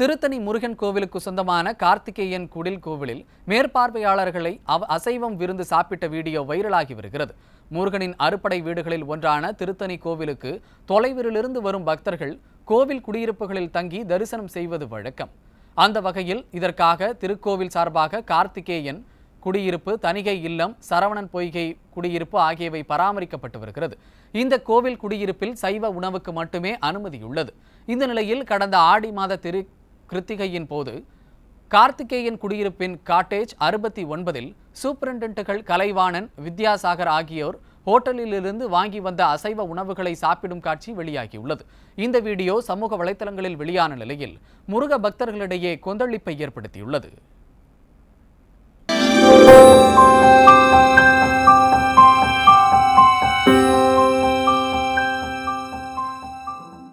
திருத்தணி முருகன் கோவிலுக்கு சொந்தமான கார்த்திகேயன் குடில் கோவிலில் மேற்பார்வையாளர்களை அசைவம் விருந்து சாப்பிட்ட வீடியோ வைரலாகி வருகிறது முருகனின் அறுப்படை வீடுகளில் ஒன்றான திருத்தணி கோவிலுக்கு தொலைவிலிருந்து வரும் பக்தர்கள் கோவில் குடியிருப்புகளில் தங்கி தரிசனம் செய்வது வழக்கம் அந்த வகையில் இதற்காக திருக்கோவில் சார்பாக கார்த்திகேயன் குடியிருப்பு தனிகை இல்லம் சரவணன் பொய்கை குடியிருப்பு ஆகியவை பராமரிக்கப்பட்டு வருகிறது இந்த கோவில் குடியிருப்பில் சைவ உணவுக்கு மட்டுமே அனுமதியுள்ளது இந்த நிலையில் கடந்த ஆடி மாத திரு கிருத்திகையின் போது கார்த்திகேயன் குடியிருப்பின் காட்டேஜ் அறுபத்தி ஒன்பதில் சூப்பரண்டன்ட்டுகள் கலைவாணன் வித்யாசாகர் ஆகியோர் ஹோட்டலிலிருந்து வாங்கி வந்த அசைவ உணவுகளை சாப்பிடும் காட்சி வெளியாகியுள்ளது இந்த வீடியோ சமூக வலைதளங்களில் வெளியான நிலையில் முருக பக்தர்களிடையே கொந்தளிப்பை ஏற்படுத்தியுள்ளது